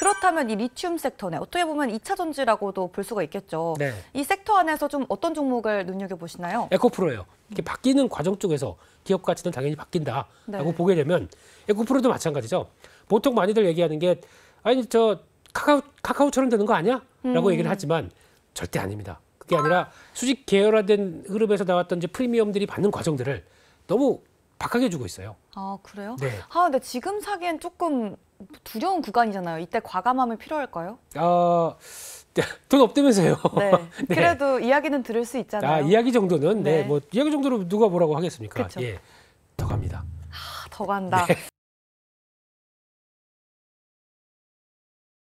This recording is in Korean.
그렇다면 이 리튬 섹터 내 어떻게 보면 2차 전지라고도 볼 수가 있겠죠. 네. 이 섹터 안에서 좀 어떤 종목을 눈여겨 보시나요? 에코프로예요. 이게 바뀌는 과정 쪽에서 기업 가치는 당연히 바뀐다라고 네. 보게 되면 에코프로도 마찬가지죠. 보통 많이들 얘기하는 게 아니 저 카카오 카카오처럼 되는 거 아니야?라고 음. 얘기를 하지만 절대 아닙니다. 그게 아니라 수직 계열화된 흐름에서 나왔던 이제 프리미엄들이 받는 과정들을 너무 박하게 주고 있어요. 아 그래요? 네. 아 근데 지금 사기엔 조금 두려운 구간이잖아요. 이때 과감함이 필요할까요? 아, 돈 없다면서요. 네. 네. 그래도 이야기는 들을 수 있잖아요. 아, 이야기 정도는 네. 네. 뭐 이야기 정도로 누가 뭐라고 하겠습니까? 그쵸. 예. 더 갑니다. 아, 더 간다. 네.